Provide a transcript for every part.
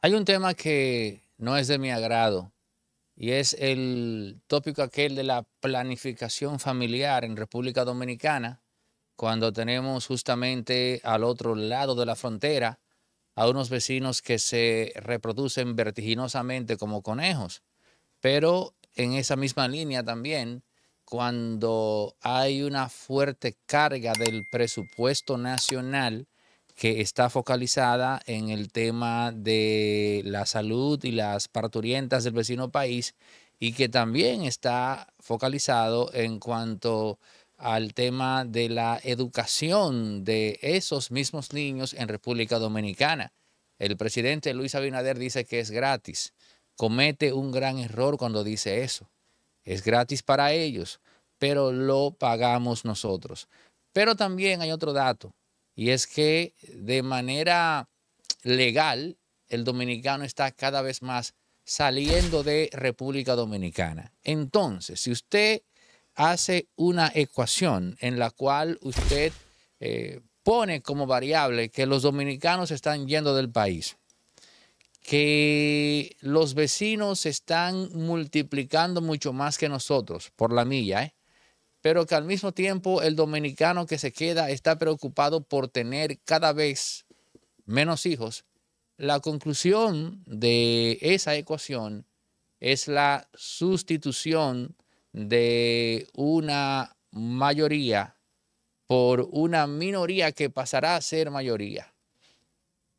Hay un tema que no es de mi agrado y es el tópico aquel de la planificación familiar en República Dominicana, cuando tenemos justamente al otro lado de la frontera a unos vecinos que se reproducen vertiginosamente como conejos. Pero en esa misma línea también, cuando hay una fuerte carga del presupuesto nacional, que está focalizada en el tema de la salud y las parturientas del vecino país y que también está focalizado en cuanto al tema de la educación de esos mismos niños en República Dominicana. El presidente Luis Abinader dice que es gratis. Comete un gran error cuando dice eso. Es gratis para ellos, pero lo pagamos nosotros. Pero también hay otro dato y es que de manera legal el dominicano está cada vez más saliendo de República Dominicana. Entonces, si usted hace una ecuación en la cual usted eh, pone como variable que los dominicanos están yendo del país, que los vecinos están multiplicando mucho más que nosotros por la milla, ¿eh? pero que al mismo tiempo el dominicano que se queda está preocupado por tener cada vez menos hijos, la conclusión de esa ecuación es la sustitución de una mayoría por una minoría que pasará a ser mayoría.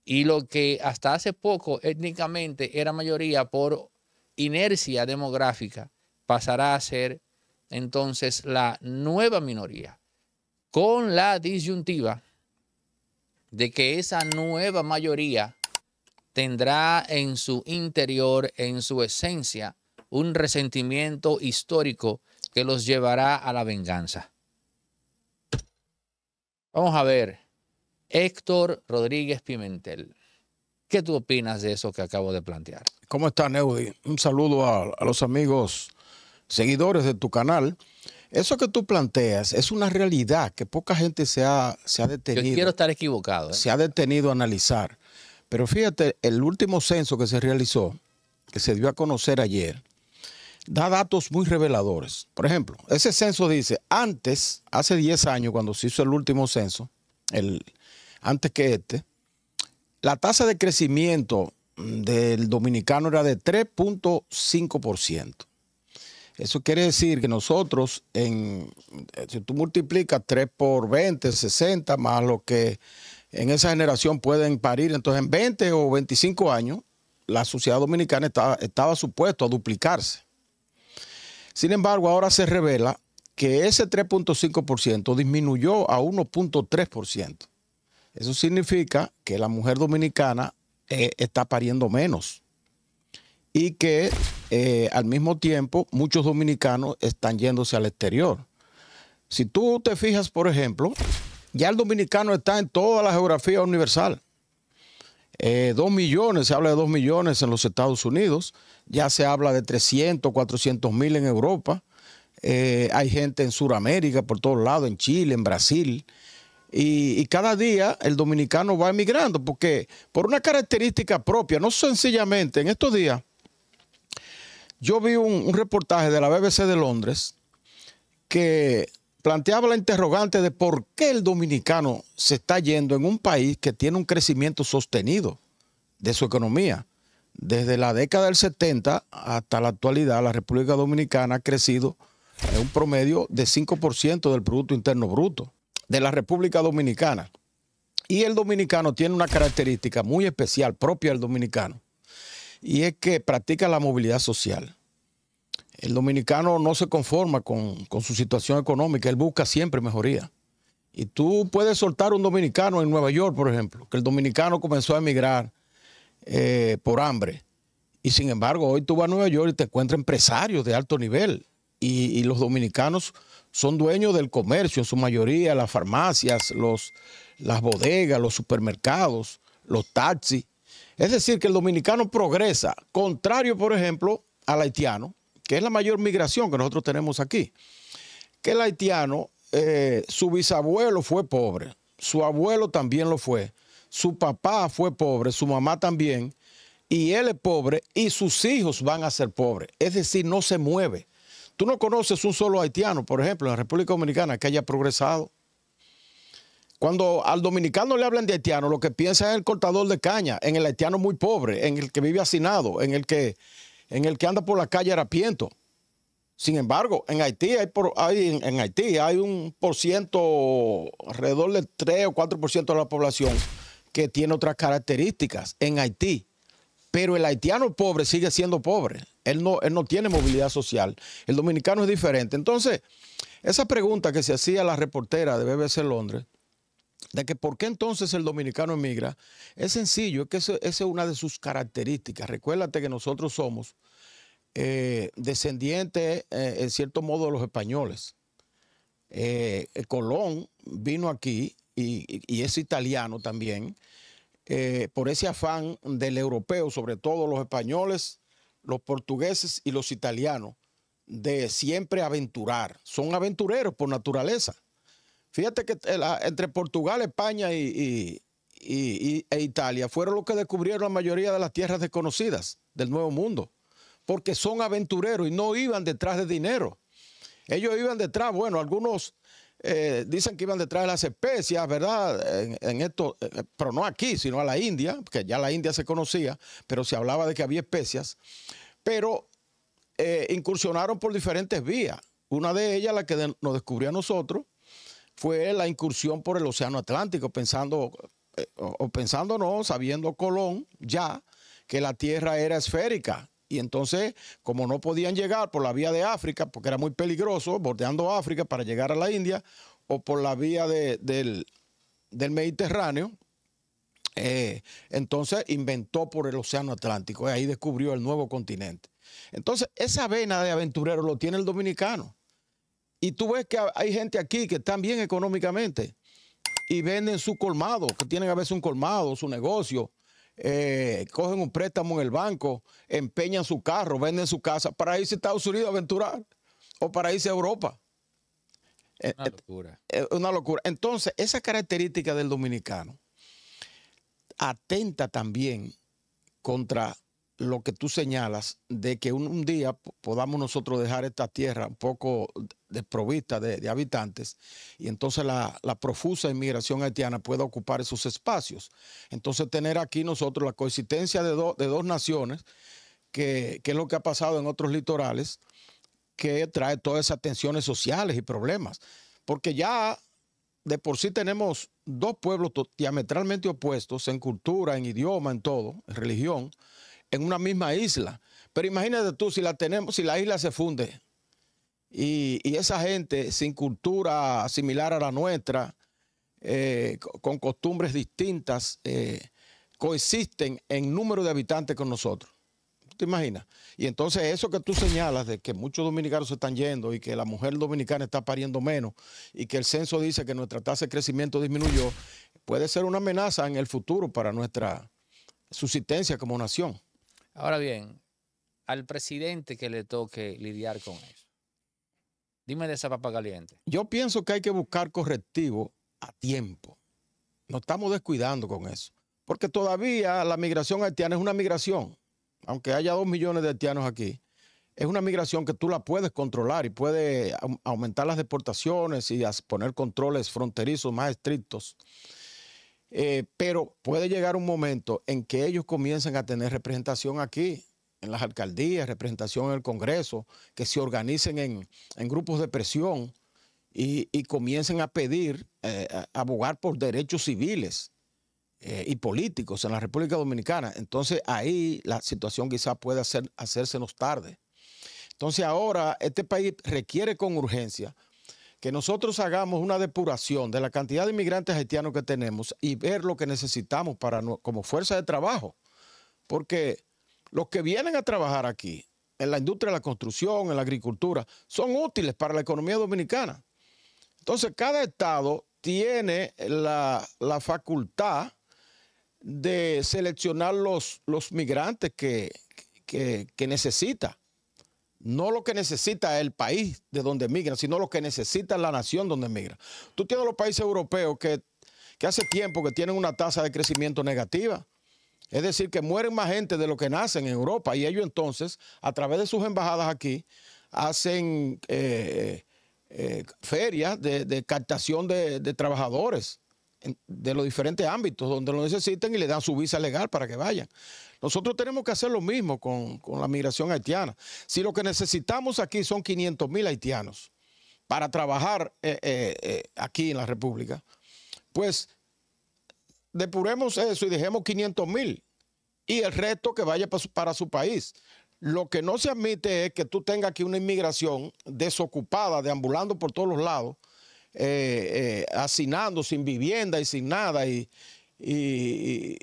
Y lo que hasta hace poco étnicamente era mayoría por inercia demográfica pasará a ser entonces la nueva minoría con la disyuntiva de que esa nueva mayoría tendrá en su interior, en su esencia, un resentimiento histórico que los llevará a la venganza. Vamos a ver, Héctor Rodríguez Pimentel, ¿qué tú opinas de eso que acabo de plantear? ¿Cómo está, Neudi? Un saludo a los amigos seguidores de tu canal. Eso que tú planteas es una realidad que poca gente se ha, se ha detenido. Yo quiero estar equivocado. ¿eh? Se ha detenido a analizar. Pero fíjate, el último censo que se realizó, que se dio a conocer ayer, da datos muy reveladores. Por ejemplo, ese censo dice, antes, hace 10 años, cuando se hizo el último censo, el, antes que este, la tasa de crecimiento del dominicano era de 3.5%. Eso quiere decir que nosotros, eh, si tú multiplicas 3 por 20, 60, más lo que en esa generación pueden parir, entonces en 20 o 25 años, la sociedad dominicana estaba, estaba supuesto a duplicarse. Sin embargo, ahora se revela que ese 3.5% disminuyó a 1.3%. Eso significa que la mujer dominicana eh, está pariendo menos y que eh, al mismo tiempo muchos dominicanos están yéndose al exterior. Si tú te fijas, por ejemplo, ya el dominicano está en toda la geografía universal. Eh, dos millones, se habla de dos millones en los Estados Unidos, ya se habla de 300, 400 mil en Europa, eh, hay gente en Sudamérica, por todos lados, en Chile, en Brasil, y, y, cada día el dominicano va emigrando, porque por una característica propia, no sencillamente, en estos días yo vi un, reportaje de la BBC de Londres que planteaba la interrogante de por qué el dominicano se está yendo en un país que tiene un crecimiento sostenido de su economía. Desde la década del 70 hasta la actualidad, la República Dominicana ha crecido en un promedio de 5% del Producto Interno Bruto de la República Dominicana. Y el dominicano tiene una característica muy especial propia del dominicano, y es que practica la movilidad social. El dominicano no se conforma con, su situación económica, él busca siempre mejoría. Y tú puedes soltar un dominicano en Nueva York, por ejemplo, que el dominicano comenzó a emigrar eh, por hambre. Y sin embargo, hoy tú vas a Nueva York y te encuentras empresarios de alto nivel. Y, los dominicanos son dueños del comercio en su mayoría, las farmacias, los, las bodegas, los supermercados, los taxis. Es decir, que el dominicano progresa, contrario, por ejemplo, al haitiano, que es la mayor migración que nosotros tenemos aquí. Que el haitiano, eh, su bisabuelo fue pobre, su abuelo también lo fue, su papá fue pobre, su mamá también, y él es pobre y sus hijos van a ser pobres. Es decir, no se mueve. Tú no conoces un solo haitiano, por ejemplo, en la República Dominicana que haya progresado. Cuando al dominicano le hablan de haitiano, lo que piensa es el cortador de caña, en el haitiano muy pobre, en el que vive hacinado, en el que, en el que anda por la calle harapiento. Sin embargo, en Haití hay, en, Haití hay un por ciento, alrededor del 3 o 4% de la población que tiene otras características en Haití. Pero el haitiano pobre sigue siendo pobre. Él no, él no tiene movilidad social. El dominicano es diferente. Entonces, esa pregunta que se hacía la reportera de BBC Londres, de que por qué entonces el dominicano emigra, es sencillo, es que esa es una de sus características. Recuérdate que nosotros somos eh, descendientes, eh, en cierto modo, de los españoles. Eh, Colón vino aquí y es italiano también, por ese afán del europeo, sobre todo los españoles, los portugueses y los italianos, de siempre aventurar. Son aventureros por naturaleza. Fíjate que eh, entre Portugal, España y, e Italia fueron los que descubrieron la mayoría de las tierras desconocidas del Nuevo Mundo, porque son aventureros y no iban detrás de dinero. Ellos iban detrás, bueno, algunos eh, dicen que iban detrás de las especias, ¿verdad? En, esto, eh, pero no aquí, sino a la India, que ya la India se conocía, pero se hablaba de que había especias. Pero incursionaron por diferentes vías. Una de ellas, la que nos descubrió a nosotros, fue la incursión por el Océano Atlántico, pensando, eh, o, pensando no, sabiendo Colón ya que la Tierra era esférica. Y entonces, como no podían llegar por la vía de África, porque era muy peligroso, bordeando África para llegar a la India, o por la vía del, Mediterráneo, eh, entonces inventó por el Océano Atlántico, y ahí descubrió el nuevo continente. Entonces, esa vena de aventurero lo tiene el dominicano. Y tú ves que hay gente aquí que están bien económicamente y venden su colmado, que tienen a veces un colmado, su negocio, eh, cogen un préstamo en el banco, empeñan su carro, venden su casa para irse a Estados Unidos a aventurar o para irse a Europa. Eh, una eh, locura. una locura. Entonces, esa característica del dominicano atenta también contra lo que tú señalas, de que un, día podamos nosotros dejar esta tierra un poco desprovista de, habitantes y entonces la, profusa inmigración haitiana pueda ocupar esos espacios. Entonces tener aquí nosotros la coexistencia de, dos naciones, que, que, es lo que ha pasado en otros litorales, que trae todas esas tensiones sociales y problemas. Porque ya de por sí tenemos dos pueblos diametralmente opuestos en cultura, en idioma, en todo, en religión, en una misma isla. Pero imagínate tú, si la tenemos, si la isla se funde y, esa gente sin cultura similar a la nuestra, eh, con costumbres distintas, eh, coexisten en número de habitantes con nosotros. ¿Te imaginas? Y entonces eso que tú señalas de que muchos dominicanos se están yendo y que la mujer dominicana está pariendo menos y que el censo dice que nuestra tasa de crecimiento disminuyó, puede ser una amenaza en el futuro para nuestra subsistencia como nación. Ahora bien, al presidente que le toque lidiar con eso. Dime de esa papa caliente. Yo pienso que hay que buscar correctivo a tiempo. Nos estamos descuidando con eso. Porque todavía la migración haitiana es una migración. Aunque haya dos millones de haitianos aquí, es una migración que tú la puedes controlar y puedes aumentar las deportaciones y poner controles fronterizos más estrictos. Eh, pero puede llegar un momento en que ellos comiencen a tener representación aquí, en las alcaldías, representación en el Congreso, que se organicen en, grupos de presión y, comiencen a pedir, eh, abogar por derechos civiles eh, y políticos en la República Dominicana. Entonces ahí la situación quizás pueda hacerse hacérsenos tarde. Entonces ahora este país requiere con urgencia que nosotros hagamos una depuración de la cantidad de inmigrantes haitianos que tenemos y ver lo que necesitamos para como fuerza de trabajo. Porque los que vienen a trabajar aquí, en la industria de la construcción, en la agricultura, son útiles para la economía dominicana. Entonces, cada estado tiene la, facultad de seleccionar los, los migrantes que, que, que necesita no lo que necesita el país de donde migra, sino lo que necesita la nación donde migra. Tú tienes los países europeos que, hace tiempo que tienen una tasa de crecimiento negativa. Es decir, que mueren más gente de lo que nacen en Europa y ellos entonces, a través de sus embajadas aquí, hacen eh, eh, ferias de, captación de, de trabajadores de los diferentes ámbitos donde lo necesiten y le dan su visa legal para que vayan. Nosotros tenemos que hacer lo mismo con, la migración haitiana. Si lo que necesitamos aquí son 500 mil haitianos para trabajar eh, eh, eh, aquí en la República, pues depuremos eso y dejemos 500 mil y el resto que vaya para su, país. Lo que no se admite es que tú tengas aquí una inmigración desocupada, deambulando por todos los lados, hacinando, sin vivienda y sin nada, y, y,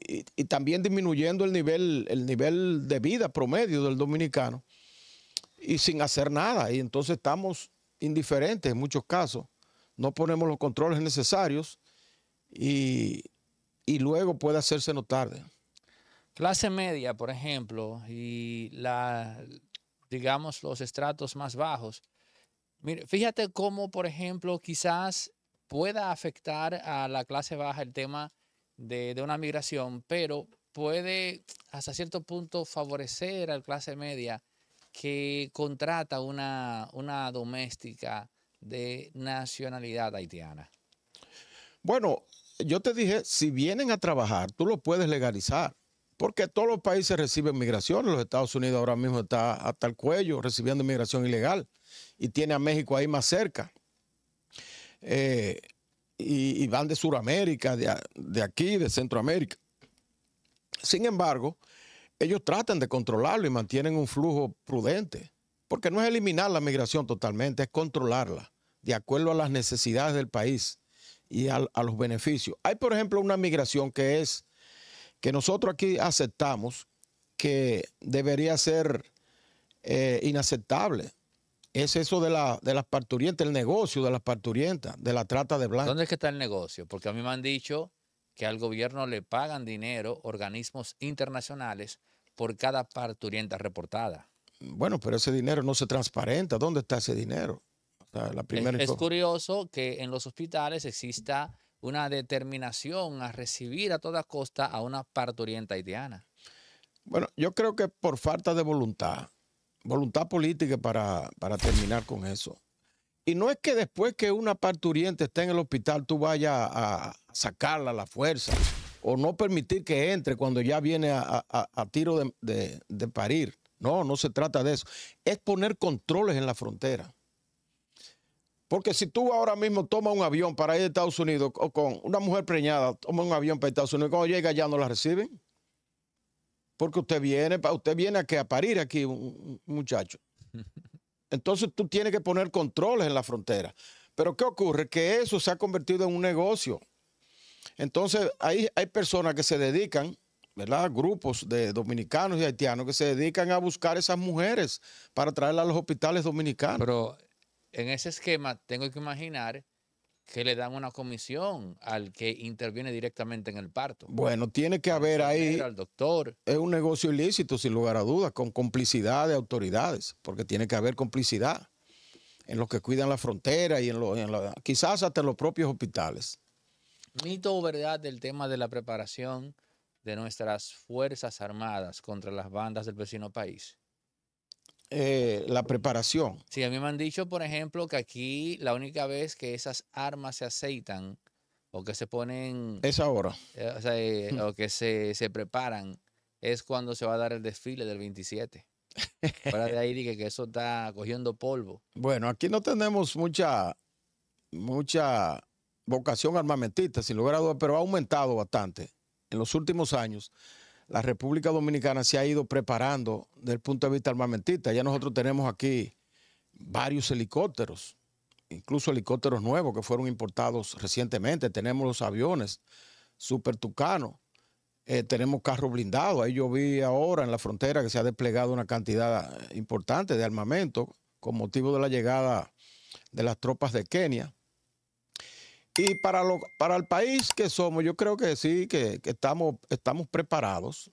también disminuyendo el nivel, el nivel de vida promedio del dominicano y sin hacer nada. Y entonces estamos indiferentes en muchos casos. No ponemos los controles necesarios y, luego puede hacerse no tarde. Clase media, por ejemplo, y la, digamos, los estratos más bajos. fíjate cómo, por ejemplo, quizás pueda afectar a la clase baja el tema de, una migración, pero puede hasta cierto punto favorecer a la clase media que contrata una, una doméstica de nacionalidad haitiana. Bueno, yo te dije, si vienen a trabajar, tú lo puedes legalizar, porque todos los países reciben migración. Los Estados Unidos ahora mismo está hasta el cuello recibiendo migración ilegal y tiene a México ahí más cerca. Eh, y, van de Sudamérica, de, aquí, de Centroamérica. Sin embargo, ellos tratan de controlarlo y mantienen un flujo prudente, porque no es eliminar la migración totalmente, es controlarla de acuerdo a las necesidades del país y a, los beneficios. Hay, por ejemplo, una migración que es que nosotros aquí aceptamos que debería ser eh, inaceptable es eso de, la, las parturientas, el negocio de las parturientas, de la trata de blancas. ¿Dónde es que está el negocio? Porque a mí me han dicho que al gobierno le pagan dinero organismos internacionales por cada parturienta reportada. Bueno, pero ese dinero no se transparenta. ¿Dónde está ese dinero? es, es curioso que en los hospitales exista una determinación a recibir a toda costa a una parturienta haitiana. Bueno, yo creo que por falta de voluntad voluntad política para, terminar con eso. Y no es que después que una parturiente esté en el hospital tú vayas a, sacarla a la fuerza o no permitir que entre cuando ya viene a, tiro de, parir. No, no se trata de eso. Es poner controles en la frontera. Porque si tú ahora mismo tomas un avión para ir a Estados Unidos o con una mujer preñada, toma un avión para Estados Unidos, cuando llega ya no la reciben. Porque usted viene, usted viene a que a parir aquí, un, muchacho. Entonces tú tienes que poner controles en la frontera. Pero ¿qué ocurre? Que eso se ha convertido en un negocio. Entonces hay, hay personas que se dedican, ¿verdad? Grupos de dominicanos y haitianos que se dedican a buscar esas mujeres para traerlas a los hospitales dominicanos. Pero en ese esquema tengo que imaginar que le dan una comisión al que interviene directamente en el parto. Bueno, tiene que haber ahí... Al doctor. Es un negocio ilícito, sin lugar a dudas, con complicidad de autoridades, porque tiene que haber complicidad en los que cuidan la frontera y en, quizás hasta en los propios hospitales. Mito o verdad del tema de la preparación de nuestras Fuerzas Armadas contra las bandas del vecino país. Eh, la preparación. Sí, a mí me han dicho, por ejemplo, que aquí la única vez que esas armas se aceitan o que se ponen... Es ahora. Eh, o, sea, eh, mm. que se, preparan es cuando se va a dar el desfile del 27. fuera de ahí que eso está cogiendo polvo. Bueno, aquí no tenemos mucha, mucha vocación armamentista, sin lugar a dudas, pero ha aumentado bastante en los últimos años la República Dominicana se ha ido preparando desde el punto de vista armamentista. Ya nosotros tenemos aquí varios helicópteros, incluso helicópteros nuevos que fueron importados recientemente. Tenemos los aviones Super Tucano, eh, tenemos carros blindados. Ahí yo vi ahora en la frontera que se ha desplegado una cantidad importante de armamento con motivo de la llegada de las tropas de Kenia. Y para, lo, para el país que somos, yo creo que sí, que, estamos, estamos preparados,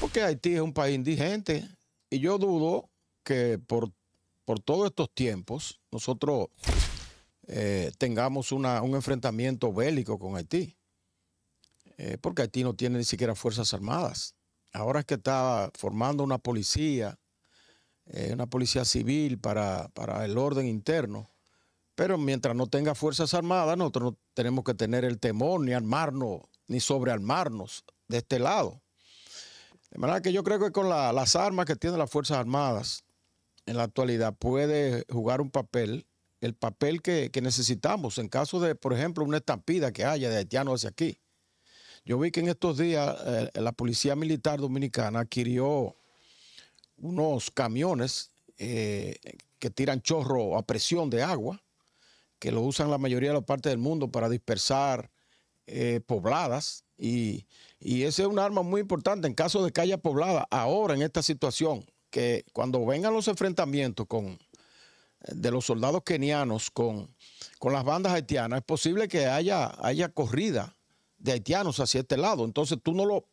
porque Haití es un país indigente y yo dudo que por, por todos estos tiempos nosotros eh, tengamos un enfrentamiento bélico con Haití, eh, porque Haití no tiene ni siquiera fuerzas armadas. Ahora es que está formando una policía, eh, una policía civil para, para el orden interno pero mientras no tenga Fuerzas Armadas, nosotros no tenemos que tener el temor, ni armarnos, ni sobrearmarnos de este lado. De manera que yo creo que con las armas que tienen las Fuerzas Armadas en la actualidad puede jugar un papel, el papel que, necesitamos en caso de, por ejemplo, una estampida que haya de haitianos hacia aquí. Yo vi que en estos días eh, la Policía Militar Dominicana adquirió unos camiones eh, que tiran chorro a presión de agua que lo usan la mayoría de las partes del mundo para dispersar eh, pobladas. Y, y ese es un arma muy importante en caso de que haya poblada ahora en esta situación, que cuando vengan los enfrentamientos con, de los soldados kenianos con, con las bandas haitianas, es posible que haya, haya corrida de haitianos hacia este lado. Entonces tú no lo,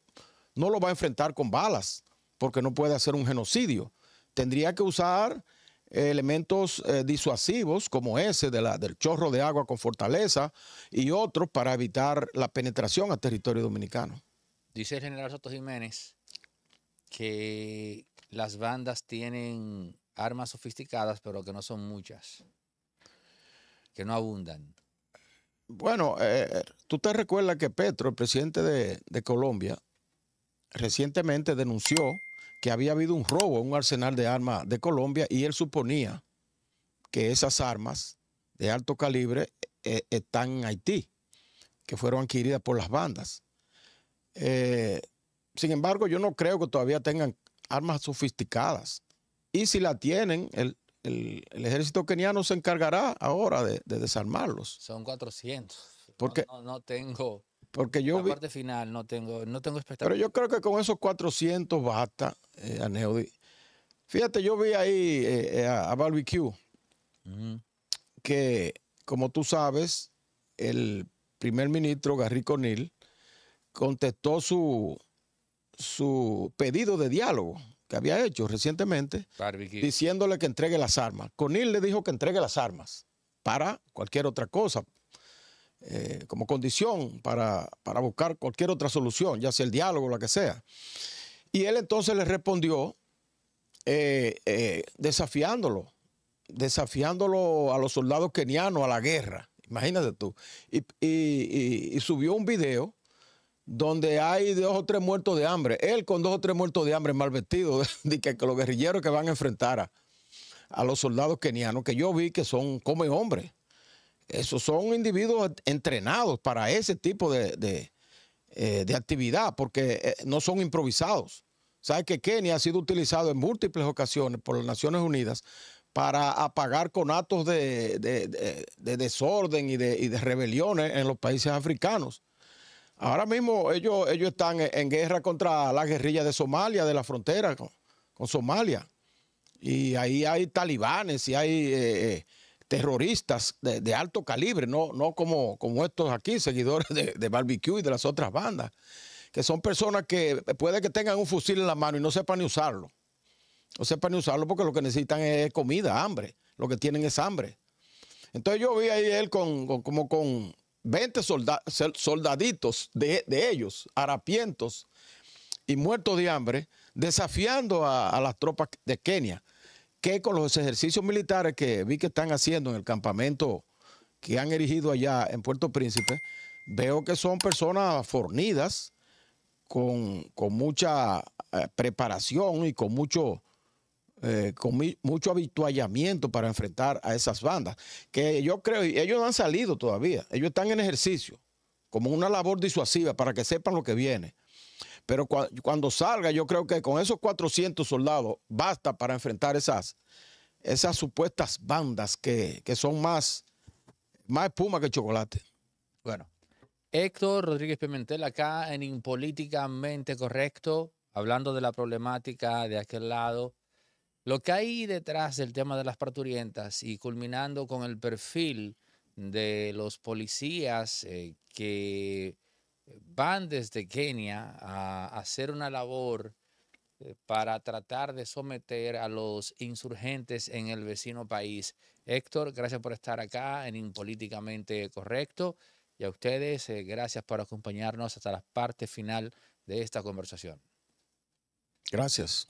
no lo vas a enfrentar con balas, porque no puede hacer un genocidio. Tendría que usar elementos eh, disuasivos como ese de la, del chorro de agua con fortaleza y otros para evitar la penetración al territorio dominicano. Dice el general Soto Jiménez que las bandas tienen armas sofisticadas, pero que no son muchas, que no abundan. Bueno, eh, tú te recuerdas que Petro, el presidente de Colombia, recientemente denunció que había habido un robo un arsenal de armas de Colombia y él suponía que esas armas de alto calibre eh, están en Haití, que fueron adquiridas por las bandas. Eh, sin embargo, yo no creo que todavía tengan armas sofisticadas. Y si la tienen, el, ejército keniano se encargará ahora de, desarmarlos. Son 400. Porque no tengo porque yo la parte final no tengo, no tengo Pero yo creo que con esos 400 basta, eh, Fíjate, yo vi ahí eh, eh, a, Barbecue que, como tú sabes, el primer ministro Garry Conil contestó su, su pedido de diálogo que había hecho recientemente, diciéndole que entregue las armas. Conil le dijo que entregue las armas para cualquier otra cosa, eh, como condición para, buscar cualquier otra solución, ya sea el diálogo o la que sea. Y él entonces le respondió eh, eh, desafiándolo, desafiándolo a los soldados kenianos a la guerra, imagínate tú. Y, subió un video donde hay dos o tres muertos de hambre, él con dos o tres muertos de hambre mal vestido, de que, los guerrilleros que van a enfrentar a, los soldados kenianos, que yo vi que son, como hombres esos son individuos entrenados para ese tipo de, eh, actividad, porque eh, no son improvisados. ¿Sabe que Kenia ha sido utilizado en múltiples ocasiones por las Naciones Unidas para apagar con actos de, desorden y de, y rebeliones en los países africanos? Ahora mismo ellos, ellos están en guerra contra la guerrilla de Somalia, de la frontera con, Somalia. Y ahí hay talibanes y hay eh, terroristas de, alto calibre, no, no como, como estos aquí, seguidores de, de, barbecue y de las otras bandas, que son personas que puede que tengan un fusil en la mano y no sepan ni usarlo. No sepan ni usarlo porque lo que necesitan es comida, hambre. Lo que tienen es hambre. Entonces yo vi ahí él con, como con 20 soldaditos de, ellos, harapientos y muertos de hambre, desafiando a las tropas de Kenia que con los ejercicios militares que vi que están haciendo en el campamento que han erigido allá en Puerto Príncipe, veo que son personas fornidas, con, mucha eh, preparación y con mucho, eh, mucho habituallamiento para enfrentar a esas bandas. Que yo creo, y ellos no han salido todavía, ellos están en ejercicio, como una labor disuasiva para que sepan lo que viene. Pero cuando salga, yo creo que con esos 400 soldados basta para enfrentar esas, esas supuestas bandas que, son más, más espuma que chocolate. Bueno, Héctor Rodríguez Pimentel, acá en Impolíticamente Correcto, hablando de la problemática de aquel lado, lo que hay detrás del tema de las parturientas y culminando con el perfil de los policías eh, que van desde Kenia a hacer una labor eh, para tratar de someter a los insurgentes en el vecino país. Héctor, gracias por estar acá en Impolíticamente Correcto. Y a ustedes, eh, gracias por acompañarnos hasta la parte final de esta conversación. Gracias.